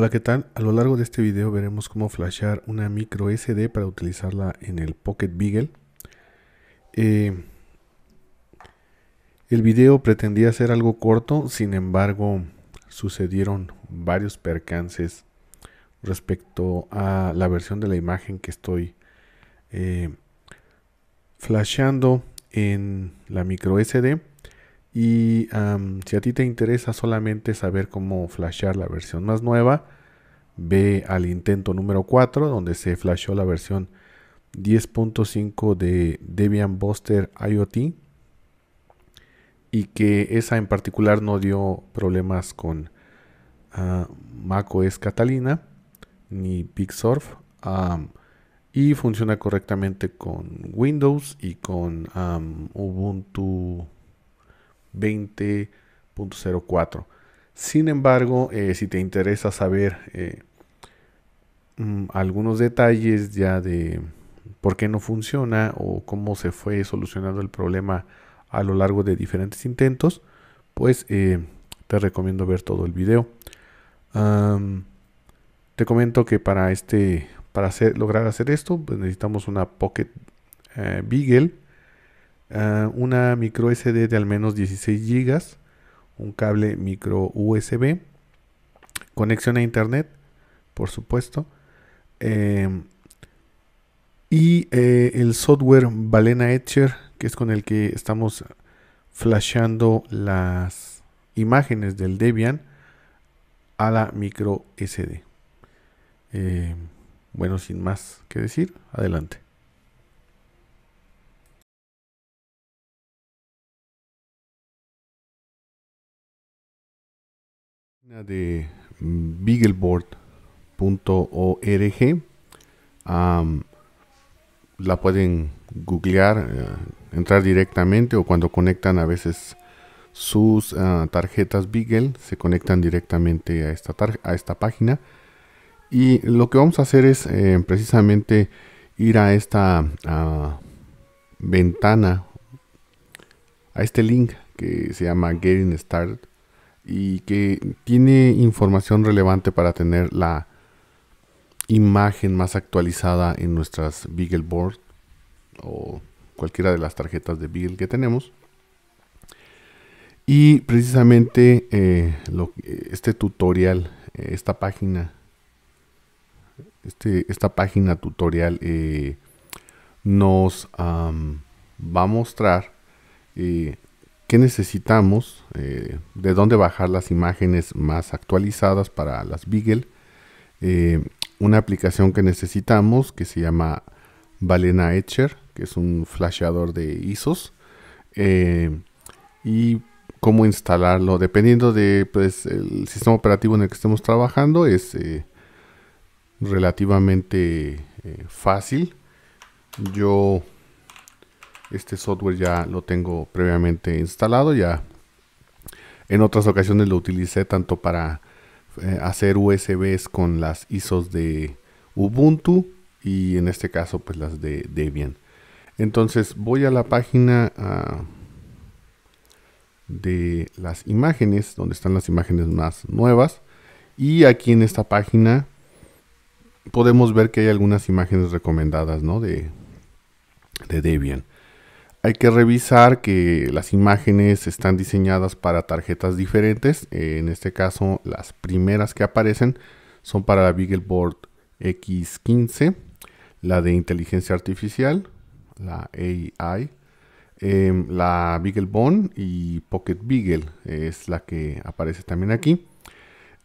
Hola, ¿qué tal? A lo largo de este video veremos cómo flashear una micro SD para utilizarla en el Pocket Beagle. Eh, el video pretendía ser algo corto, sin embargo sucedieron varios percances respecto a la versión de la imagen que estoy eh, flasheando en la micro SD. Y si a ti te interesa solamente saber cómo flashear la versión más nueva, Ve al intento número 4, donde se flashó la versión 10.5 de Debian Buster IoT y que esa en particular no dio problemas con Mac ah, macOS Catalina ni Big y funciona correctamente con Windows y con Ubuntu 20.04. Sin embargo, eh, si te interesa saber eh, Mm, algunos detalles ya de por qué no funciona o cómo se fue solucionando el problema a lo largo de diferentes intentos, pues eh, te recomiendo ver todo el video. te comento que para este para hacer, lograr hacer esto pues necesitamos una Pocket eh, Beagle, eh, una micro SD de al menos 16 GB, un cable micro USB, conexión a internet, por supuesto, Em, y eh, el software Balena Etcher, que es con el que estamos flasheando las imágenes del Debian a la micro SD. Em, bueno, sin más que decir, adelante. de Beagleboard .org. la pueden googlear, eh, entrar directamente o cuando conectan a veces sus ah, tarjetas Beagle se conectan directamente a esta, a esta página. Y lo que vamos a hacer es eh, precisamente ir a esta ah, ventana, a este link que se llama Getting Started y que tiene información relevante para tener la imagen más actualizada en nuestras beagle board o cualquiera de las tarjetas de Beagle que tenemos. Y precisamente eh, este tutorial, eh, esta página, este, esta página tutorial eh, nos va a mostrar eh, qué necesitamos, de dónde bajar las imágenes más actualizadas para las Beagle una aplicación que necesitamos que se llama Valena Etcher, que es un flasheador de ISOs. Eh, y cómo instalarlo, dependiendo de pues, el sistema operativo en el que estemos trabajando, es eh, relativamente eh, fácil. Yo este software ya lo tengo previamente instalado, ya en otras ocasiones lo utilicé tanto para eh, hacer USBs con las ISOs de Ubuntu y en este caso pues las de Debian. Entonces voy a la página ah, de las imágenes, donde están las imágenes más nuevas. Y aquí en esta página podemos ver que hay algunas imágenes recomendadas ¿no? de Debian hay que revisar que las imágenes están diseñadas para tarjetas diferentes. Eh, en este caso, las primeras que aparecen son para la BeagleBoard X15, la de inteligencia artificial, la AI, la em, la BeagleBone y Pocket Beagle eh, es la que aparece también aquí.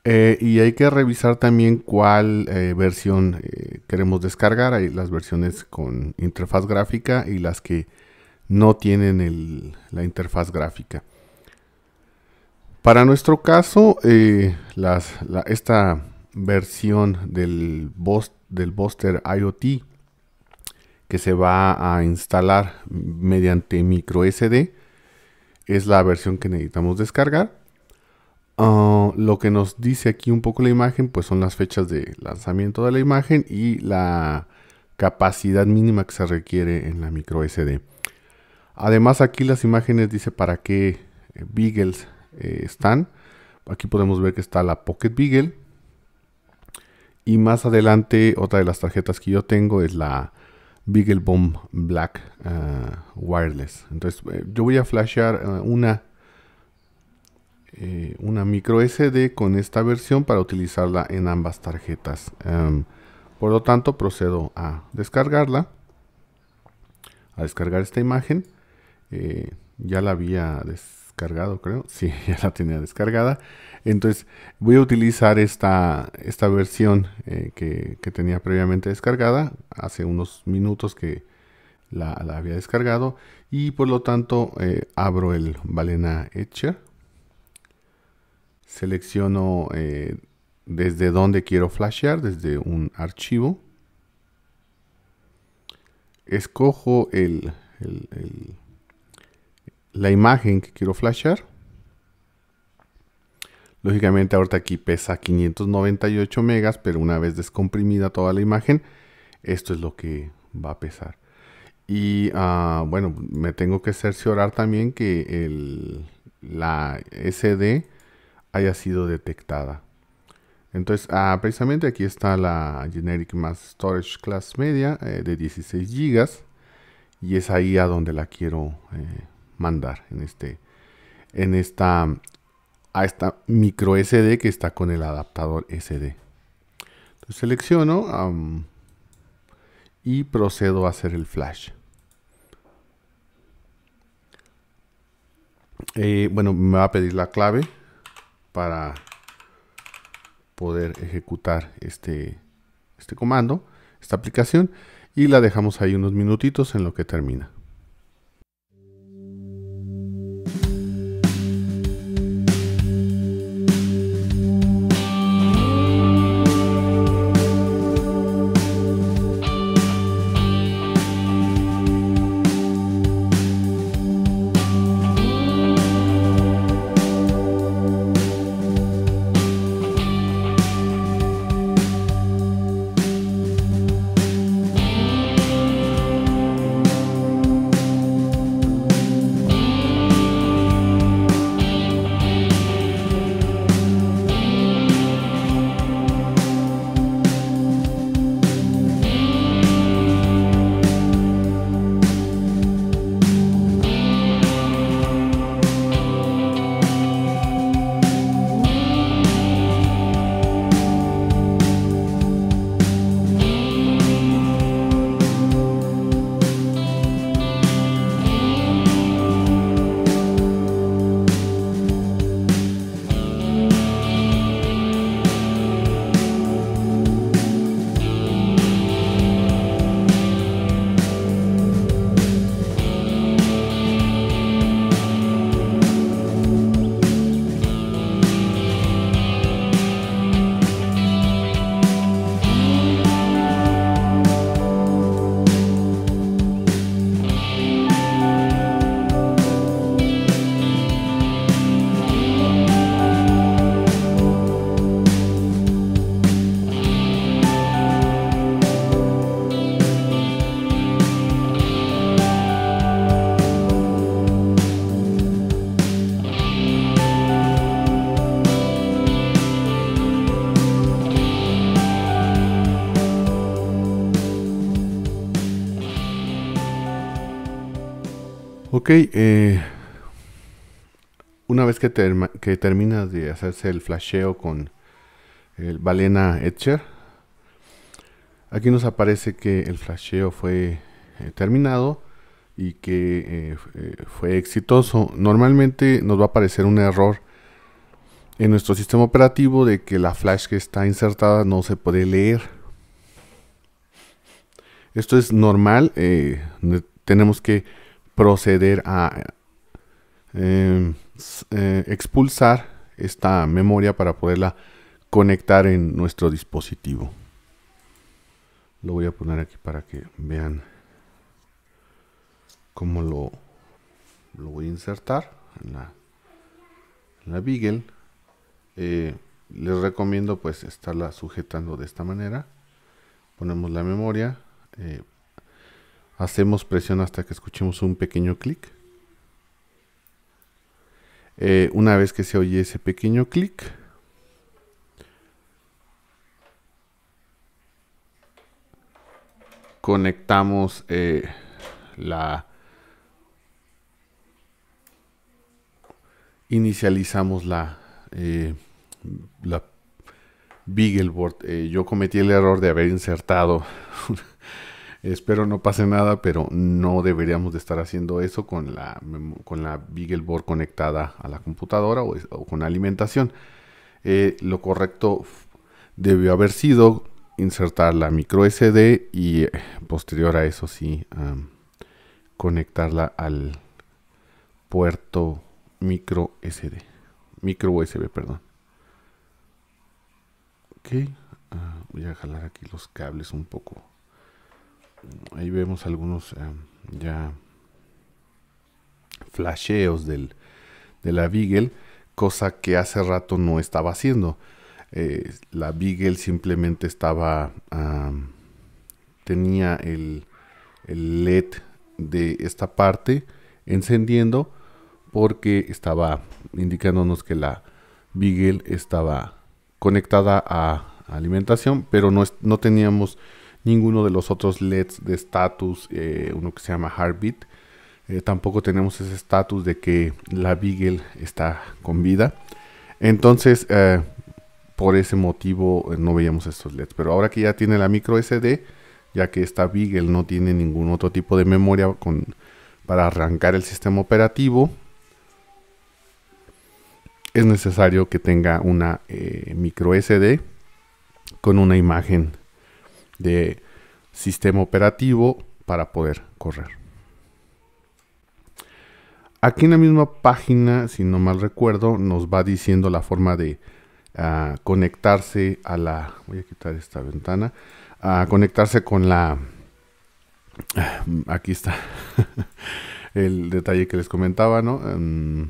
Eh, y hay que revisar también cuál versión queremos descargar. Hay las versiones con interfaz gráfica y las que no tienen la interfaz gráfica. Para nuestro caso, eh, esta versión del, Buster IoT que se va a instalar mediante micro SD es la versión que necesitamos descargar. Ah, lo que nos dice aquí un poco la imagen, pues son las fechas de lanzamiento de la imagen y la capacidad mínima que se requiere en la micro SD. Además aquí las imágenes dice para qué eh, Beagles eh, están. Aquí podemos ver que está la Pocket Beagle. Y más adelante otra de las tarjetas que yo tengo es la Beagle Bomb Black eh, Wireless. Entonces yo voy a flashear una, una micro SD con esta versión para utilizarla en ambas tarjetas. Em, por lo tanto procedo a descargarla. A descargar esta imagen. Eh, ya la había descargado, creo. si, ya la tenía descargada. Entonces voy a utilizar esta, esta versión eh, que, tenía previamente descargada. Hace unos minutos que la, había descargado. Y por lo tanto eh, abro el Balena Etcher. Selecciono desde donde quiero flashear, desde un archivo. Escojo el la imagen que quiero flashear, Lógicamente ahorita aquí pesa 598 megas, pero una vez descomprimida toda la imagen, esto es lo que va a pesar. Y ah, bueno, me tengo que cerciorar también que la SD haya sido detectada. Entonces, ah, precisamente aquí está la Generic Mass Storage Class Media eh, de 16 GB. Y es ahí a donde la quiero eh, mandar en este en esta a esta micro SD que está con el adaptador SD. selecciono y procedo a hacer el flash. Eh, bueno, me va a pedir la clave para poder ejecutar este, este comando, esta aplicación, y la dejamos ahí unos minutitos en lo que termina. Ok, eh, una vez que, que, terminas de hacerse el flasheo con el Balena Etcher, aquí nos aparece que el flasheo fue eh, terminado y que eh, fue exitoso. Normalmente nos va a aparecer un error en nuestro sistema operativo de que la flash que está insertada no se puede leer. Esto es normal, tenemos que proceder a em, eh, expulsar esta memoria para poderla conectar en nuestro dispositivo. Lo voy a poner aquí para que vean cómo lo, voy a insertar en la, en Beagle. Eh, les recomiendo pues estarla sujetando de esta manera. Ponemos la memoria, eh, Hacemos presión hasta que escuchemos un pequeño clic. Eh, una vez que se oye ese pequeño clic, conectamos eh, la inicializamos la eh, la Beagleboard eh, yo cometí el error de haber insertado Espero no pase nada, pero no deberíamos de estar haciendo eso con la, con la Beagleboard conectada a la computadora o, con alimentación. Eh, lo correcto debió haber sido insertar la micro SD y eh, posterior a eso sí conectarla al puerto micro SD. Micro USB, perdón. Ah, voy a jalar aquí los cables un poco ahí vemos algunos eh, ya flasheos del, de la Beagle, cosa que hace rato no estaba haciendo. Eh, la Beagle simplemente estaba, tenía el, el LED de esta parte encendiendo porque estaba indicándonos que la Beagle estaba conectada a alimentación, pero no, no teníamos ninguno de los otros LEDs de estatus, eh, uno que se llama Heartbeat. Eh, tampoco tenemos ese estatus de que la Beagle está con vida. Entonces, eh, por ese motivo no veíamos estos LEDs. Pero ahora que ya tiene la micro SD, ya que esta Beagle no tiene ningún otro tipo de memoria con, para arrancar el sistema operativo, es necesario que tenga una micro SD con una imagen de sistema operativo para poder correr. Aquí en la misma página, si no mal recuerdo, nos va diciendo la forma de ah, conectarse a la... Voy a quitar esta ventana. A conectarse con la... Ah, aquí está el detalle que les comentaba, ¿no? Em,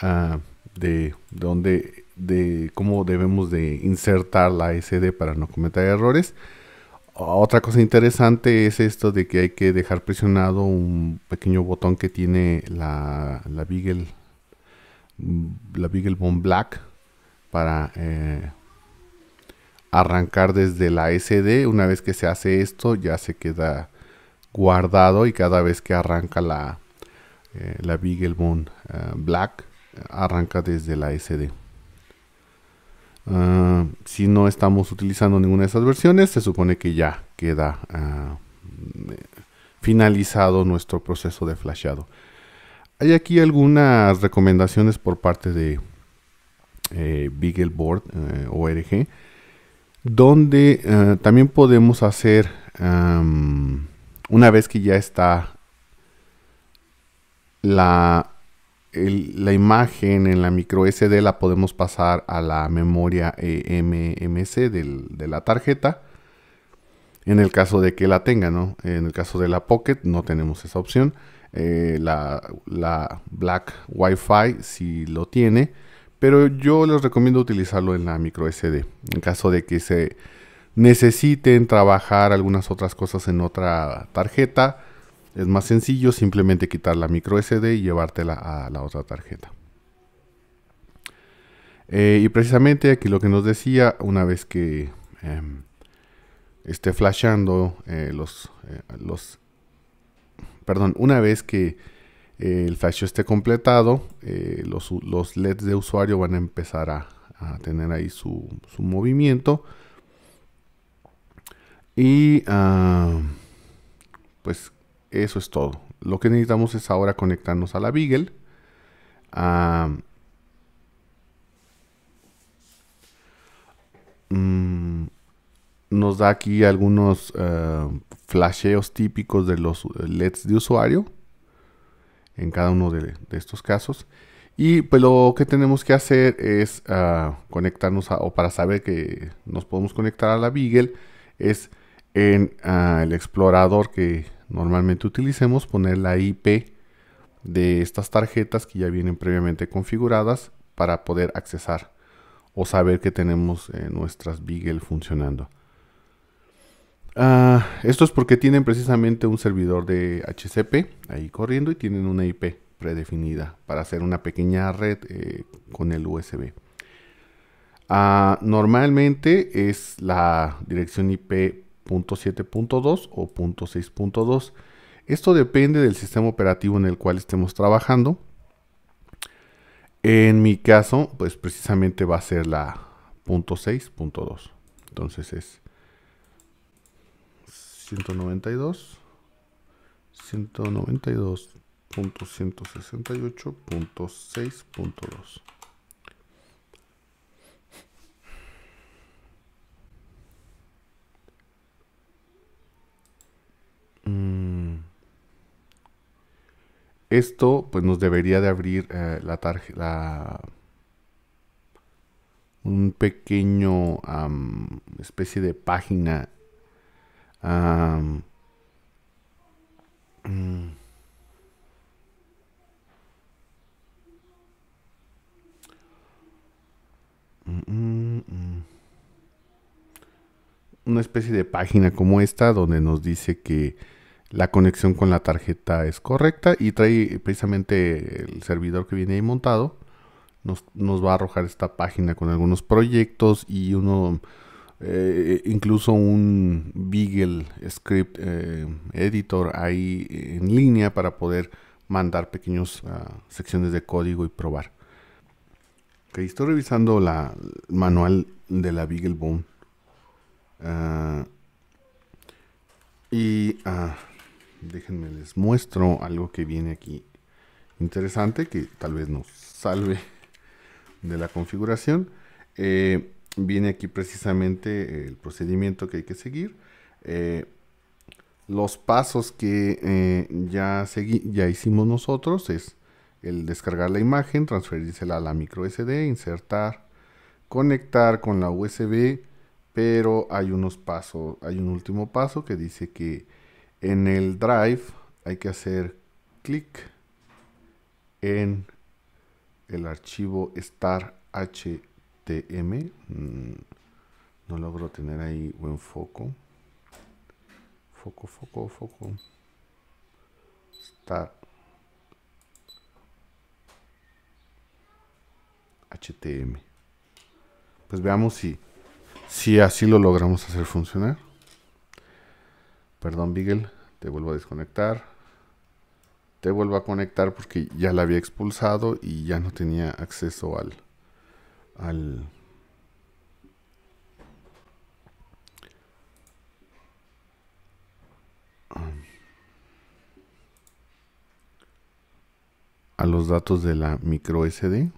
ah, de dónde de cómo debemos de insertar la SD para no cometer errores. Otra cosa interesante es esto de que hay que dejar presionado un pequeño botón que tiene la, la Beagle la Bone Black para eh, arrancar desde la SD. Una vez que se hace esto ya se queda guardado y cada vez que arranca la, eh, la Beagle Bone eh, Black arranca desde la SD. Ah, si no estamos utilizando ninguna de esas versiones, se supone que ya queda ah, finalizado nuestro proceso de flasheado Hay aquí algunas recomendaciones por parte de eh, Beagleboard eh, ORG, donde eh, también podemos hacer, una vez que ya está la la imagen en la micro SD la podemos pasar a la memoria eh, MMC del, de la tarjeta. En el caso de que la tenga, ¿no? En el caso de la Pocket no tenemos esa opción. Eh, la, la, Black Wi-Fi sí lo tiene. Pero yo les recomiendo utilizarlo en la micro SD. En caso de que se necesiten trabajar algunas otras cosas en otra tarjeta es más sencillo simplemente quitar la micro SD y llevártela a la otra tarjeta. Eh, y precisamente aquí lo que nos decía, una vez que em, esté flashando eh, los, eh, los, Perdón, una vez que el flash esté completado, los, LEDs de usuario van a empezar a, tener ahí su, su movimiento. Y ah, pues eso es todo. Lo que necesitamos es ahora conectarnos a la Beagle. Mm, nos da aquí algunos eh, flasheos típicos de los eh, LEDs de usuario en cada uno de, estos casos. Y pues lo que tenemos que hacer es ah, conectarnos a, o para saber que nos podemos conectar a la Beagle es en ah, el explorador que normalmente utilicemos poner la IP de estas tarjetas que ya vienen previamente configuradas para poder accesar o saber que tenemos eh, nuestras Beagle funcionando. Ah, esto es porque tienen precisamente un servidor de HCP ahí corriendo y tienen una IP predefinida para hacer una pequeña red eh, con el USB. Ah, normalmente es la dirección IP .7.2 o .6.2. Esto depende del sistema operativo en el cual estemos trabajando. En mi caso, pues precisamente va a ser la .6.2. Entonces es 192.168.6.2 Esto pues nos debería de abrir eh, la tarjeta un pequeño especie de página mm, mm, mm, una especie de página como esta donde nos dice que la conexión con la tarjeta es correcta y trae precisamente el servidor que viene ahí montado. Nos, va a arrojar esta página con algunos proyectos y uno, eh, incluso un Beagle Script eh, Editor ahí en línea para poder mandar pequeñas ah, secciones de código y probar. Ok, estoy revisando la, el manual de la Beagle Boom. Ah, y ah, déjenme les muestro algo que viene aquí interesante que tal vez nos salve de la configuración. Eh, viene aquí precisamente el procedimiento que hay que seguir. Eh, los pasos que eh, ya, ya hicimos nosotros es el descargar la imagen, transferírsela a la micro SD, insertar, conectar con la USB, pero hay unos pasos, hay un último paso que dice que en el drive hay que hacer clic en el archivo star htm. Mm, no logro tener ahí buen foco. Foco, foco, foco. Star htm. Pues veamos si, si así lo logramos hacer funcionar. Perdón, Bigel, Te vuelvo a desconectar. Te vuelvo a conectar porque ya la había expulsado y ya no tenía acceso al... al a los datos de la micro SD.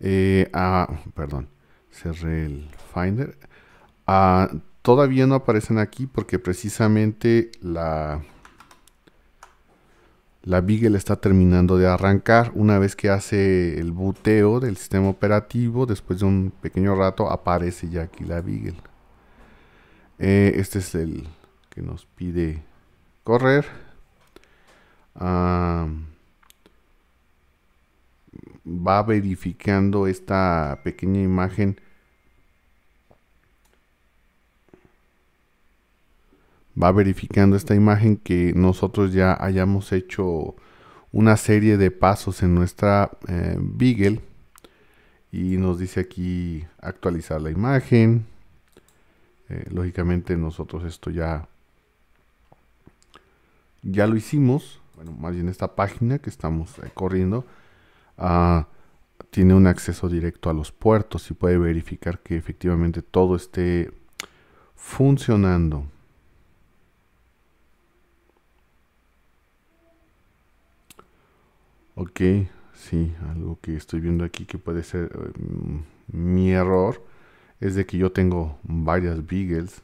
Eh, a, ah, perdón, cerré el Finder. A ah, todavía no aparecen aquí porque precisamente la, la Beagle está terminando de arrancar. Una vez que hace el buteo del sistema operativo, después de un pequeño rato aparece ya aquí la Beagle. Eh, este es el que nos pide correr. Ah, va verificando esta pequeña imagen va verificando esta imagen que nosotros ya hayamos hecho una serie de pasos en nuestra eh, Beagle y nos dice aquí actualizar la imagen. Eh, lógicamente nosotros esto ya ya lo hicimos. Bueno, más bien esta página que estamos eh, corriendo ah, tiene un acceso directo a los puertos y puede verificar que efectivamente todo esté funcionando. Ok, sí, algo que estoy viendo aquí que puede ser mm, mi error es de que yo tengo varias Beagles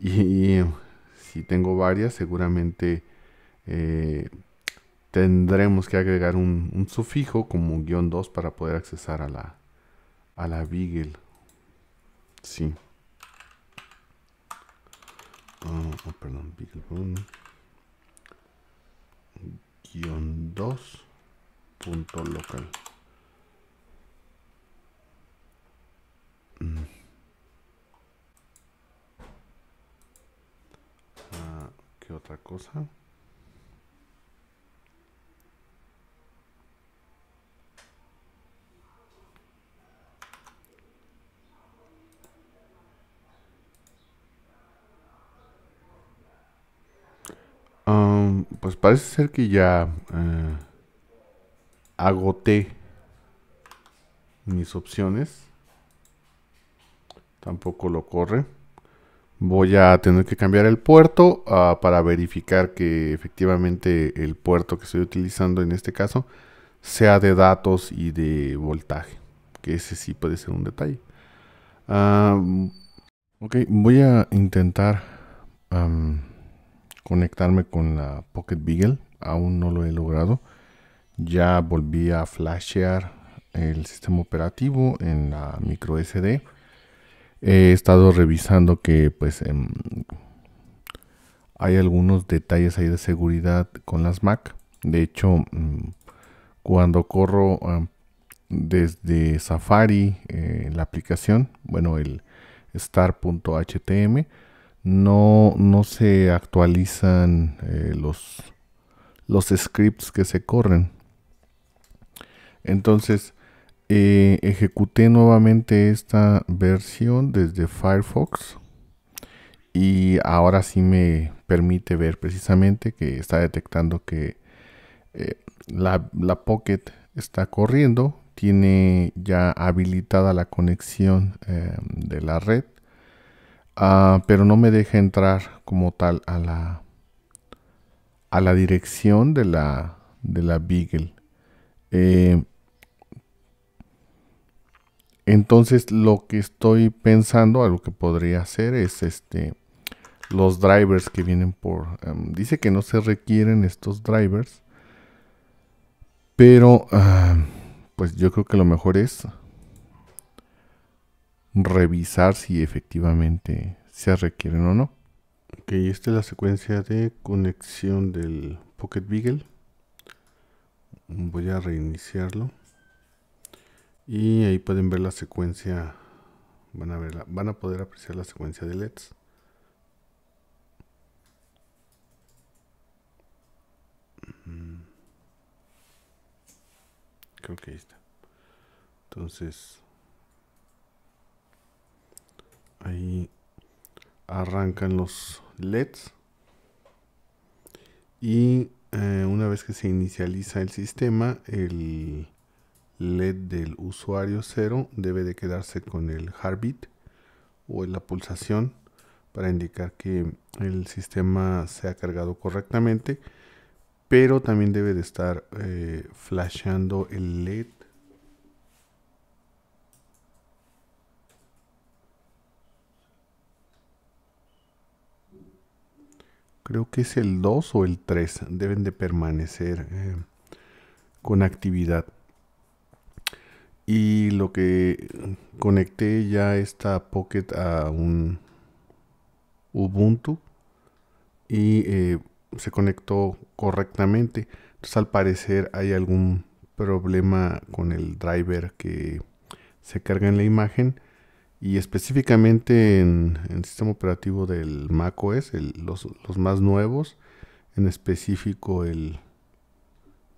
y, si tengo varias seguramente eh, tendremos que agregar un, sufijo como guión 2 para poder accesar a la, a la Beagle. Sí. Ah, ah, perdón, Beagle 1. Guión 2 punto local. Mm. Ah, ¿Qué otra cosa? Ah, pues parece ser que ya... Eh, agoté mis opciones. Tampoco lo corre. Voy a tener que cambiar el puerto ah, para verificar que efectivamente el puerto que estoy utilizando en este caso sea de datos y de voltaje. Que ese sí puede ser un detalle. ok, voy a intentar conectarme con la Pocket Beagle. Aún no lo he logrado ya volví a flashear el sistema operativo en la micro SD. He estado revisando que pues em, hay algunos detalles ahí de seguridad con las Mac. De hecho, mm, cuando corro desde Safari eh, la aplicación, bueno, el star.htm, no, no se actualizan eh, los, los scripts que se corren. Entonces, eh, ejecuté nuevamente esta versión desde Firefox y ahora sí me permite ver precisamente que está detectando que eh, la, Pocket está corriendo, tiene ya habilitada la conexión em, de la red, ah, pero no me deja entrar como tal a la, a la dirección de la, de la Beagle. Eh, entonces lo que estoy pensando, algo que podría hacer es este los drivers que vienen por... Em, dice que no se requieren estos drivers. Pero ah, pues yo creo que lo mejor es revisar si efectivamente se requieren o no. Ok, esta es la secuencia de conexión del Pocket Beagle. Voy a reiniciarlo y ahí pueden ver la secuencia van a verla van a poder apreciar la secuencia de LEDs mm. creo que está entonces ahí arrancan los LEDs y eh, una vez que se inicializa el sistema el LED del usuario 0 debe de quedarse con el heartbeat o la pulsación para indicar que el sistema se ha cargado correctamente pero también debe de estar eh, flasheando flashando el LED creo que es el 2 o el 3 deben de permanecer eh, con actividad y lo que conecté ya esta Pocket a un Ubuntu y eh, se conectó correctamente. Entonces al parecer hay algún problema con el driver que se carga en la imagen y específicamente en el sistema operativo del macOS, los, los, más nuevos, en específico el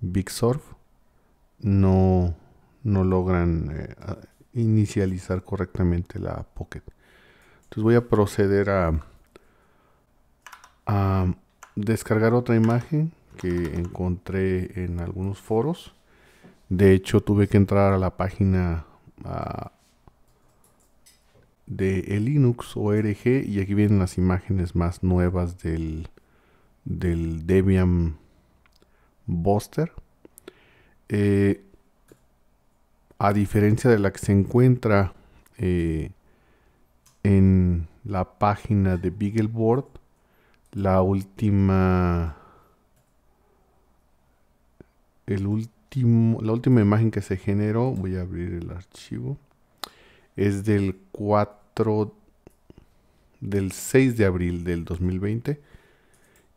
Big Surf, no, no logran eh, inicializar correctamente la Pocket. Entonces voy a proceder a, descargar otra imagen que encontré en algunos foros. De hecho, tuve que entrar a la página de Linux org y aquí vienen las imágenes más nuevas del, Debian Buster. Eh, a diferencia de la que se encuentra eh, en la página de Beagleboard, la última, el último, la última imagen que se generó, voy a abrir el archivo, es del 4, del 6 de abril del 2020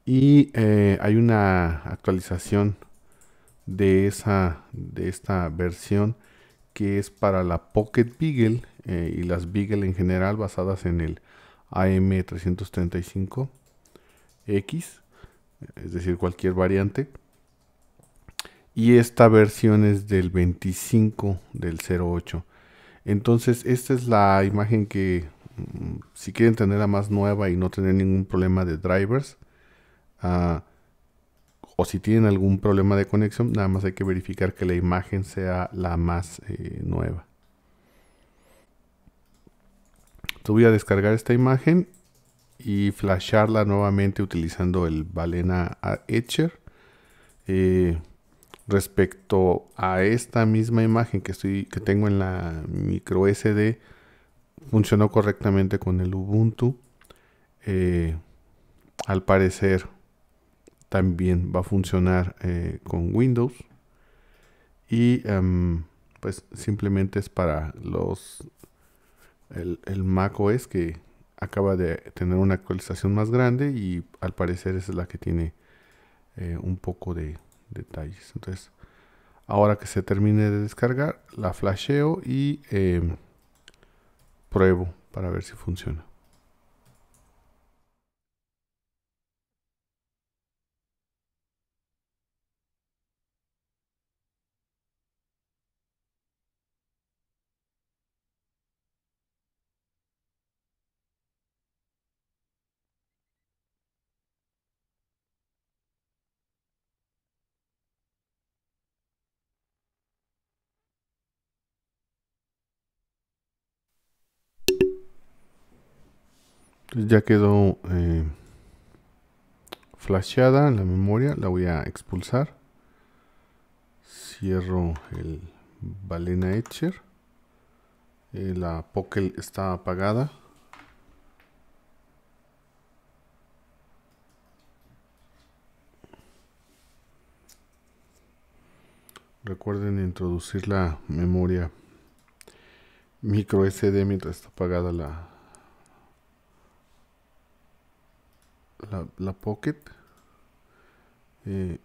y eh, hay una actualización de esa, de esta versión que es para la Pocket Beagle eh, y las Beagle en general basadas en el AM335X, es decir, cualquier variante. Y esta versión es del 25 del 08. Entonces, esta es la imagen que, mm, si quieren tenerla más nueva y no tener ningún problema de drivers, ah, o si tienen algún problema de conexión, nada más hay que verificar que la imagen sea la más eh, nueva. voy a descargar esta imagen y flasharla nuevamente utilizando el Balena Etcher. Eh, respecto a esta misma imagen que, estoy, que tengo en la micro SD, funcionó correctamente con el Ubuntu. Eh, al parecer también va a funcionar eh, con Windows. Y em, pues simplemente es para los el, el, Mac OS que acaba de tener una actualización más grande y al parecer es la que tiene eh, un poco de detalles. Entonces, ahora que se termine de descargar, la flasheo y em, pruebo para ver si funciona. ya quedó eh, flasheada la memoria, la voy a expulsar. Cierro el Balena Etcher. Eh, la Pokel está apagada. Recuerden introducir la memoria micro SD mientras está apagada la, la, Pocket eh,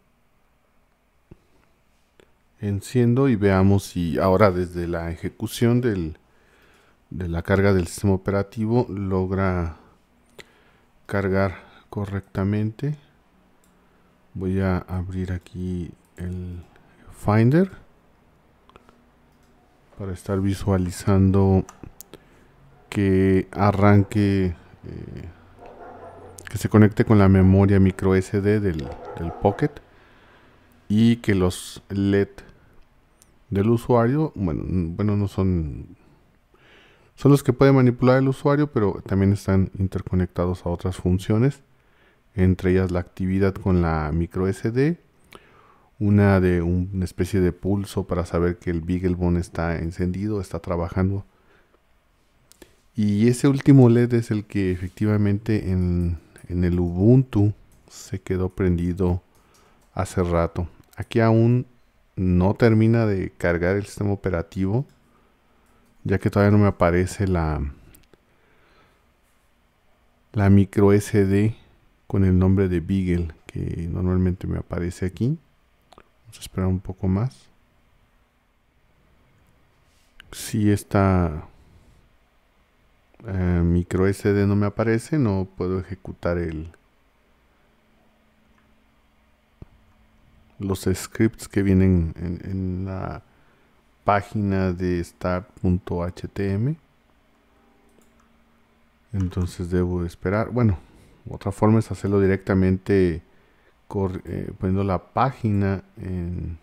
enciendo y veamos si ahora desde la ejecución del, de la carga del sistema operativo logra cargar correctamente voy a abrir aquí el finder para estar visualizando que arranque eh, se conecte con la memoria micro SD del, Pocket y que los LED del usuario, bueno, no son son los que puede manipular el usuario, pero también están interconectados a otras funciones, entre ellas la actividad con la micro SD, una de una especie de pulso para saber que el BeagleBone está encendido, está trabajando. Y ese último LED es el que efectivamente en en el Ubuntu se quedó prendido hace rato. Aquí aún no termina de cargar el sistema operativo, ya que todavía no me aparece la la micro SD con el nombre de Beagle que normalmente me aparece aquí. Vamos a esperar un poco más. Si sí está eh, micro SD no me aparece, no puedo ejecutar el los scripts que vienen en, la página de start.htm entonces debo esperar bueno otra forma es hacerlo directamente eh, poniendo la página en,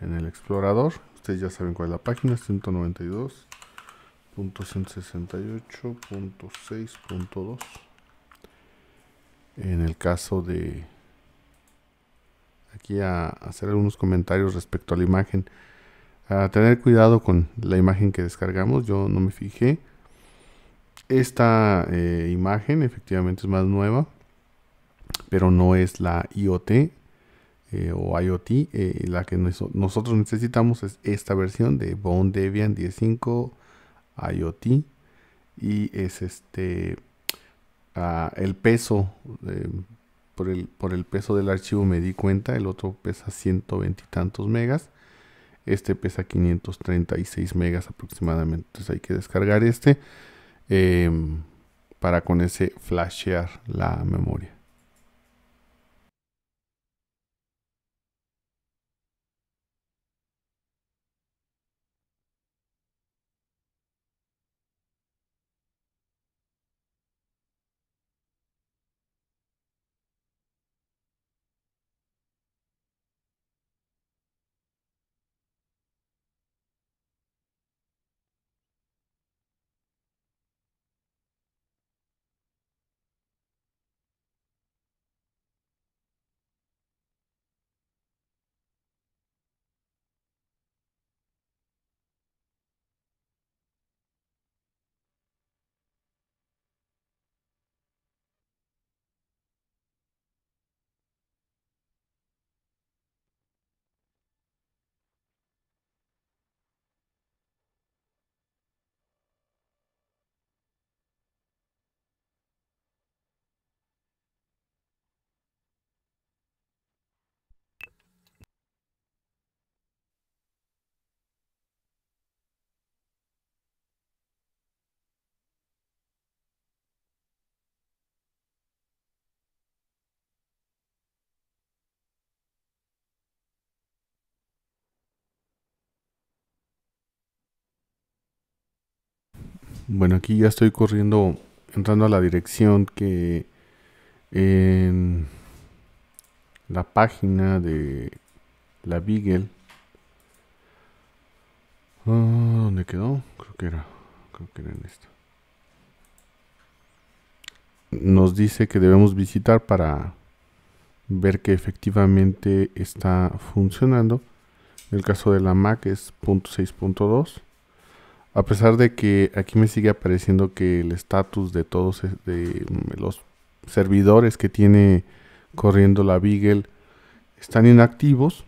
en el explorador ustedes ya saben cuál es la página 192 .168.6.2 en el caso de aquí a hacer algunos comentarios respecto a la imagen a tener cuidado con la imagen que descargamos yo no me fijé esta eh, imagen efectivamente es más nueva pero no es la IoT o IoT eh, eh, la que nosotros necesitamos es esta versión de Bone Debian 10.5 IoT y es este ah, el peso eh, por, el, por el peso del archivo me di cuenta el otro pesa 120 y tantos megas este pesa 536 megas aproximadamente entonces hay que descargar este em, para con ese flashear la memoria Bueno, aquí ya estoy corriendo, entrando a la dirección que en la página de la Beagle. Ah, ¿Dónde quedó? Creo que era, creo que era en esta. Nos dice que debemos visitar para ver que efectivamente está funcionando. En el caso de la Mac es .6.2 a pesar de que aquí me sigue apareciendo que el estatus de todos mm, los servidores que tiene corriendo la Beagle están inactivos,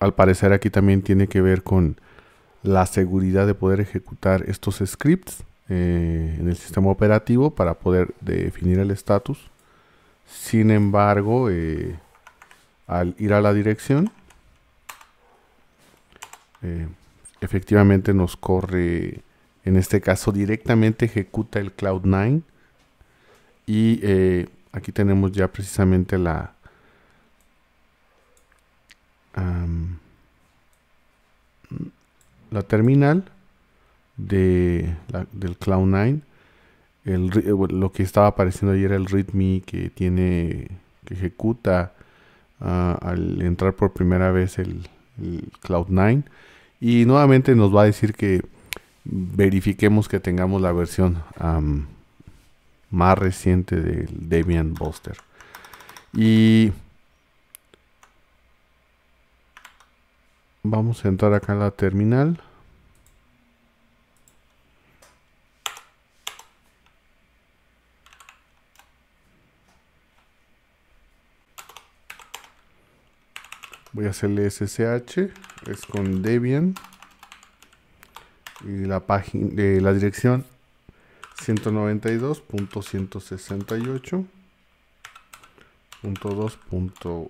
al parecer aquí también tiene que ver con la seguridad de poder ejecutar estos scripts eh, en el sistema operativo para poder definir el estatus. Sin embargo, eh, al ir a la dirección, eh, efectivamente nos corre, en este caso directamente ejecuta el Cloud9 y eh, aquí tenemos ya precisamente la... la terminal del Cloud9 eh, lo que estaba apareciendo ayer era el readme que tiene que ejecuta ah, al entrar por primera vez el Cloud9 y nuevamente nos va a decir que verifiquemos que tengamos la versión más reciente del Debian Buster. Y vamos a entrar acá en la terminal. Voy a hacerle SSH es con Debian y la página de la dirección ciento noventa y dos punto ciento sesenta y ocho punto dos punto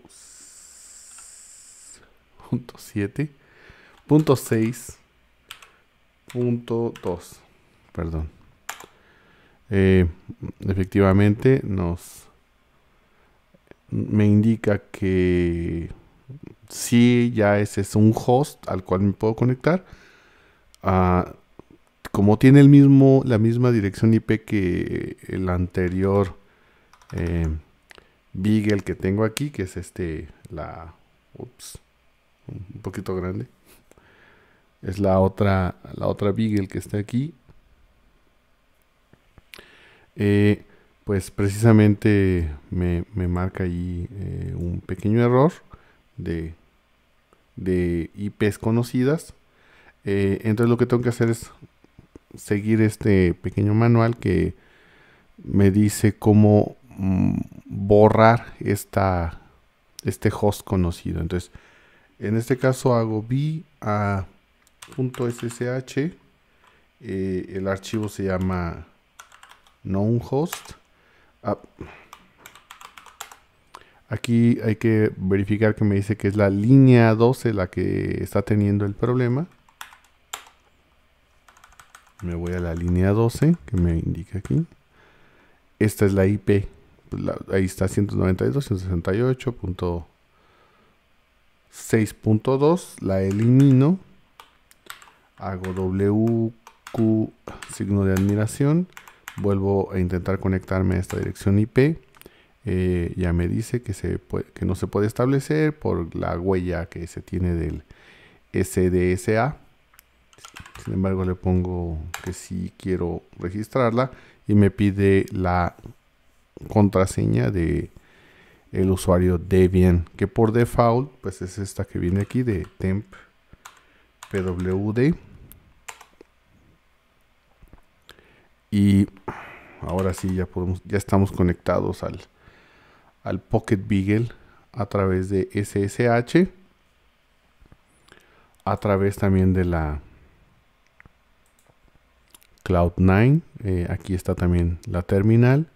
siete punto seis punto dos perdón eh, efectivamente nos me indica que sí, ya ese es un host al cual me puedo conectar. Ah, como tiene el mismo, la misma dirección IP que el anterior eh, Beagle que tengo aquí, que es este, la, ups, un poquito grande. Es la otra, la otra Beagle que está aquí. Eh, pues precisamente me, marca ahí eh, un pequeño error de, de IPs conocidas. Eh, entonces lo que tengo que hacer es seguir este pequeño manual que me dice cómo mm, borrar este host conocido. Entonces, en este caso hago vi a eh, el archivo se llama un host. Ah, Aquí hay que verificar que me dice que es la línea 12 la que está teniendo el problema. Me voy a la línea 12 que me indica aquí. Esta es la IP. Pues ahí está 192.168.6.2. La elimino. Hago WQ signo de admiración. Vuelvo a intentar conectarme a esta dirección IP eh, ya me dice que, se no se puede establecer por la huella que se tiene del SDSA. Sin embargo, le pongo que sí quiero registrarla y me pide la contraseña de el usuario Debian, que por default pues es esta que viene aquí de temp pwd. Y ahora sí ya podemos ya estamos conectados al al Pocket Beagle a través de SSH, a través también de la Cloud9. Eh, aquí está también la terminal.